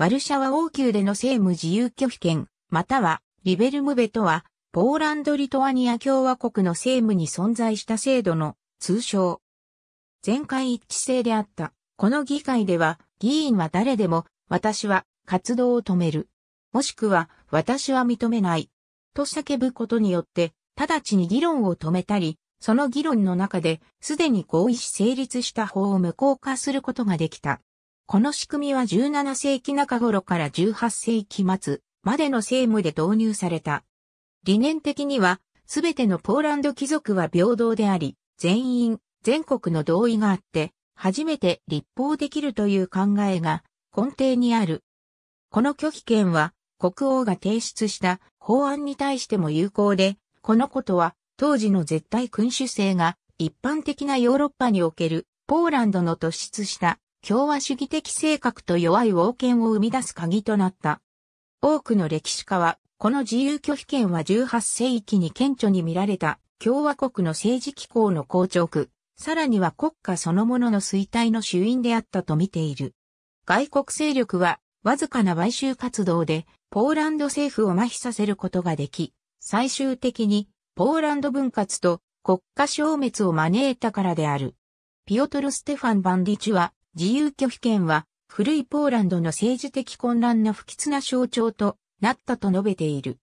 ワルシャワ王宮での政務自由拒否権、またはリベルムベとは、ポーランド・リトアニア共和国の政務に存在した制度の通称。全会一致制であった。この議会では、議員は誰でも、私は活動を止める。もしくは、私は認めない。と叫ぶことによって、直ちに議論を止めたり、その議論の中で、すでに合意し成立した法を無効化することができた。この仕組みは17世紀中頃から18世紀末までの政務で導入された。理念的には、すべてのポーランド貴族は平等であり、全員、全国の同意があって、初めて立法できるという考えが根底にある。この拒否権は、国王が提出した法案に対しても有効で、このことは当時の絶対君主制が一般的なヨーロッパにおけるポーランドの突出した共和主義的性格と弱い王権を生み出す鍵となった。多くの歴史家は、この自由拒否権は18世紀に顕著に見られた共和国の政治機構の硬直、さらには国家そのものの衰退の主因であったと見ている。外国勢力は、わずかな買収活動で、ポーランド政府を麻痺させることができ、最終的に、ポーランド分割と国家消滅を招いたからである。ピオトル・ステファン・バンディチは、自由拒否権は、古いポーランドの政治的混乱の不吉な象徴となったと述べている。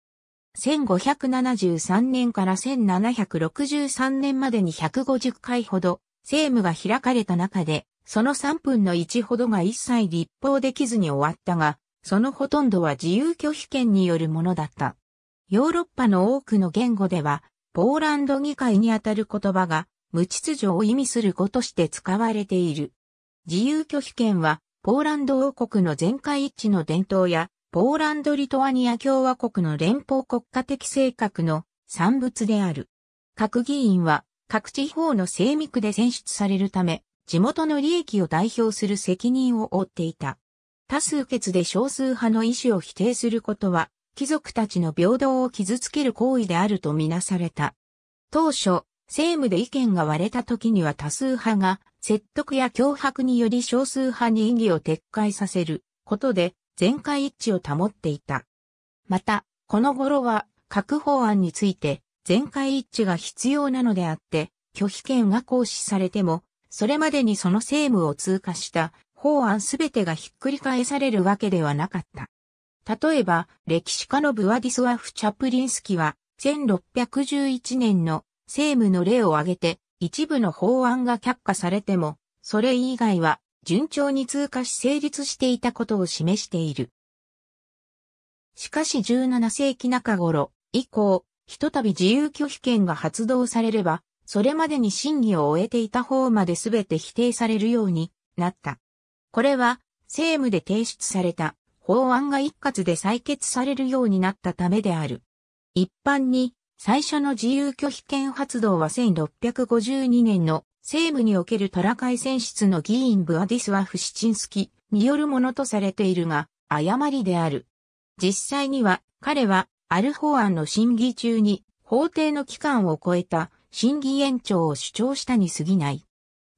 1573年から1763年までに150回ほど政務が開かれた中で、その3分の1ほどが一切立法できずに終わったが、そのほとんどは自由拒否権によるものだった。ヨーロッパの多くの言語では、ポーランド議会にあたる言葉が無秩序を意味する語として使われている。自由拒否権は、ポーランド王国の全会一致の伝統や、ポーランド・リトアニア共和国の連邦国家的性格の産物である。各議員は、各地方の政務区で選出されるため、地元の利益を代表する責任を負っていた。多数決で少数派の意思を否定することは、貴族たちの平等を傷つける行為であるとみなされた。当初、政務で意見が割れた時には多数派が説得や脅迫により少数派に異議を撤回させることで全会一致を保っていた。また、この頃は各法案について全会一致が必要なのであって、拒否権が行使されても、それまでにその政務を通過した法案すべてがひっくり返されるわけではなかった。例えば、歴史家のブワディスワフ・チャプリンスキは、1611年の政務の例を挙げて、一部の法案が却下されても、それ以外は順調に通過し成立していたことを示している。しかし17世紀中頃以降、ひとたび自由拒否権が発動されれば、それまでに審議を終えていた方まで全て否定されるようになった。これは、政務で提出された法案が一括で採決されるようになったためである。一般に最初の自由拒否権発動は1652年の政務におけるトラカイ選出の議員ブアディスワフ・シチンスキによるものとされているが、誤りである。実際には、彼は、ある法案の審議中に、法定の期間を超えた審議延長を主張したに過ぎない。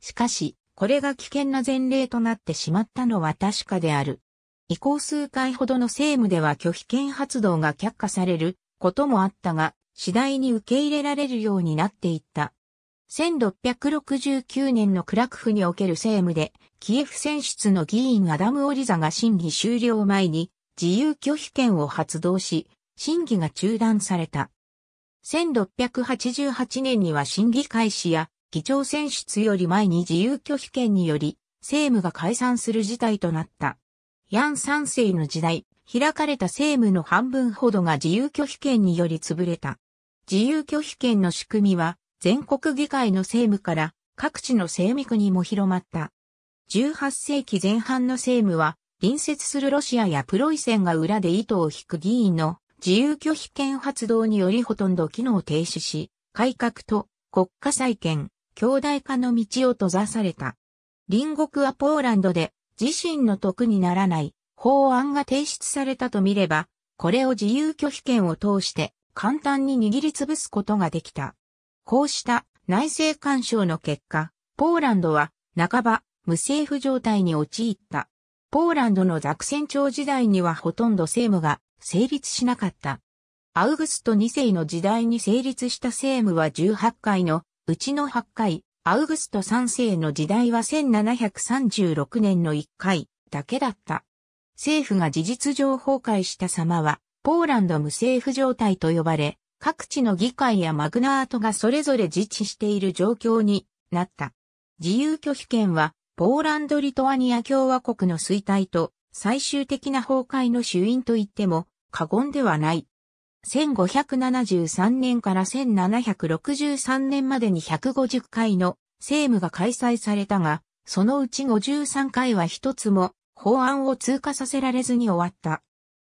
しかし、これが危険な前例となってしまったのは確かである。以降数回ほどの政務では拒否権発動が却下されることもあったが、次第に受け入れられるようになっていった。1669年のクラクフにおける政務で、キエフ選出の議員アダム・オリザが審議終了前に自由拒否権を発動し、審議が中断された。1688年には審議開始や議長選出より前に自由拒否権により政務が解散する事態となった。ヤン三世の時代、開かれた政務の半分ほどが自由拒否権により潰れた。自由拒否権の仕組みは、全国議会の政務から各地の政務区にも広まった。18世紀前半の政務は、隣接するロシアやプロイセンが裏で糸を引く議員の自由拒否権発動によりほとんど機能停止し、改革と国家再建、強大化の道を閉ざされた。隣国はポーランドで自身の得にならない法案が提出されたと見れば、これを自由拒否権を通して簡単に握りつぶすことができた。こうした内政干渉の結果、ポーランドは半ば無政府状態に陥った。ポーランドのザクセン朝時代にはほとんど政務が成立しなかった。アウグスト2世の時代に成立した政務は18回のうちの8回、アウグスト3世の時代は1736年の1回だけだった。政府が事実上崩壊した様はポーランド無政府状態と呼ばれ、各地の議会やマグナートがそれぞれ自治している状況になった。自由拒否権は、ポーランド・リトアニア共和国の衰退と最終的な崩壊の主因と言っても過言ではない。1573年から1763年までに150回の政務が開催されたが、そのうち53回は一つも法案を通過させられずに終わった。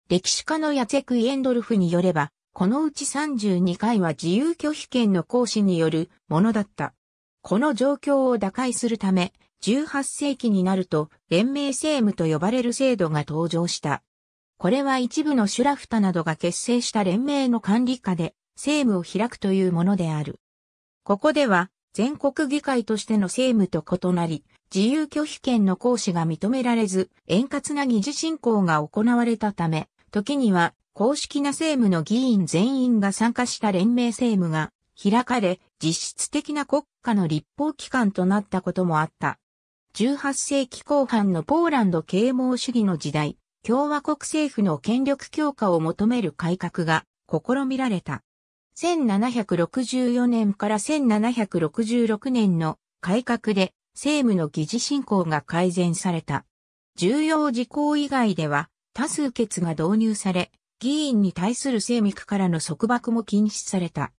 歴史家のヤツェク・イエンドルフによれば、このうち32回は自由拒否権の行使によるものだった。この状況を打開するため、18世紀になると連盟政務と呼ばれる制度が登場した。これは一部のシュラフタなどが結成した連盟の管理下で政務を開くというものである。ここでは全国議会としての政務と異なり、自由拒否権の行使が認められず、円滑な議事進行が行われたため、時には公式な政務の議員全員が参加した連盟政務が開かれ、実質的な国家の立法機関となったこともあった。18世紀後半のポーランド啓蒙主義の時代、共和国政府の権力強化を求める改革が試みられた。1764年から1766年の改革で政務の議事進行が改善された。重要事項以外では多数決が導入され、議員に対する政務からの束縛も禁止された。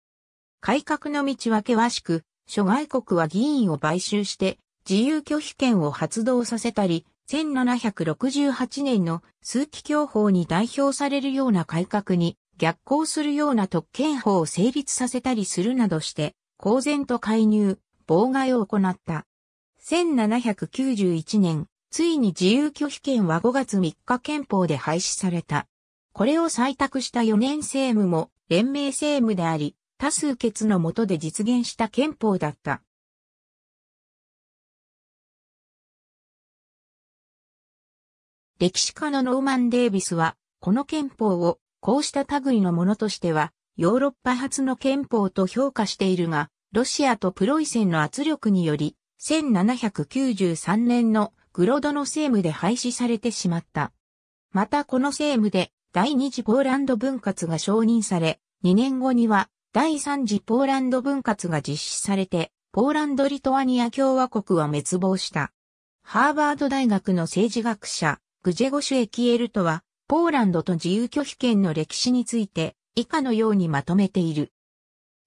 改革の道は険しく、諸外国は議員を買収して自由拒否権を発動させたり、1768年の数期教法に代表されるような改革に逆行するような特権法を成立させたりするなどして、公然と介入、妨害を行った。1791年、ついに自由拒否権は5月3日憲法で廃止された。これを採択した4年政務も連盟政務であり、多数決の下で実現した憲法だった。歴史家のノーマン・デイビスは、この憲法を、こうした類のものとしては、ヨーロッパ初の憲法と評価しているが、ロシアとプロイセンの圧力により、1793年のグロドの政務で廃止されてしまった。またこの政務で第二次ポーランド分割が承認され、2年後には第三次ポーランド分割が実施されて、ポーランド・リトアニア共和国は滅亡した。ハーバード大学の政治学者、グジェゴシュ・エキエルトは、ポーランドと自由拒否権の歴史について、以下のようにまとめている。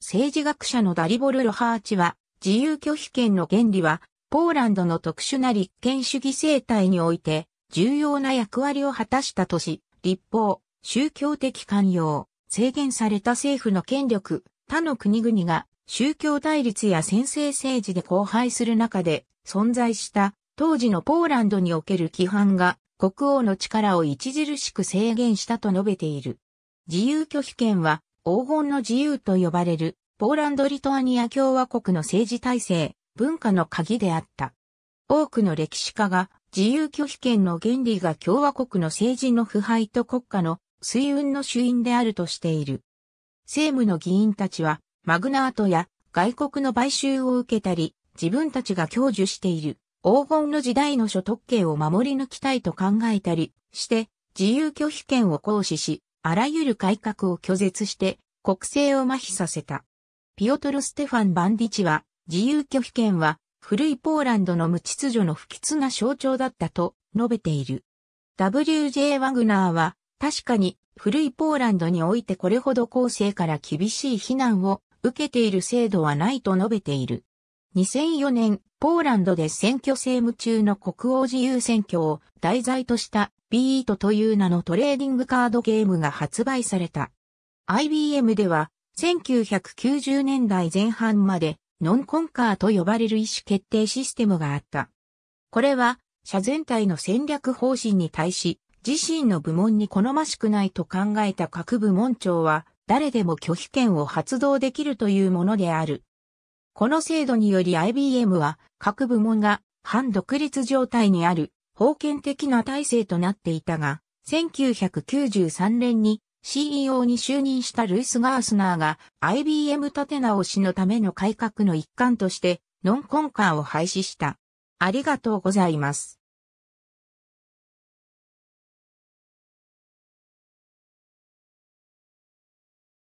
政治学者のダリボル・ロハーチは、自由拒否権の原理は、ポーランドの特殊な立憲主義生態において重要な役割を果たしたとし、立法、宗教的寛容、制限された政府の権力、他の国々が宗教対立や専制政治で荒廃する中で存在した当時のポーランドにおける規範が国王の力を著しく制限したと述べている。自由拒否権は黄金の自由と呼ばれるポーランド・リトアニア共和国の政治体制、文化の鍵であった。多くの歴史家が自由拒否権の原理が共和国の政治の腐敗と国家の水運の主因であるとしている。政務の議員たちはマグナートや外国の買収を受けたり、自分たちが享受している黄金の時代の所得権を守り抜きたいと考えたりして、自由拒否権を行使し、あらゆる改革を拒絶して国政を麻痺させた。ピオトル・ステファン・バンディチは自由拒否権は古いポーランドの無秩序の不吉な象徴だったと述べている。W.J. ワグナーは確かに古いポーランドにおいてこれほど後世から厳しい非難を受けている制度はないと述べている。2004年、ポーランドで選挙政務中の国王自由選挙を題材としたビートという名のトレーディングカードゲームが発売された。IBM では1990年代前半までノンコンカーと呼ばれる意思決定システムがあった。これは、社全体の戦略方針に対し、自身の部門に好ましくないと考えた各部門長は、誰でも拒否権を発動できるというものである。この制度により IBM は、各部門が反独立状態にある、封建的な体制となっていたが、1993年に CEO に就任したルイス・ガースナーが IBM 立て直しのための改革の一環としてノンコンカーを廃止した。ありがとうございます。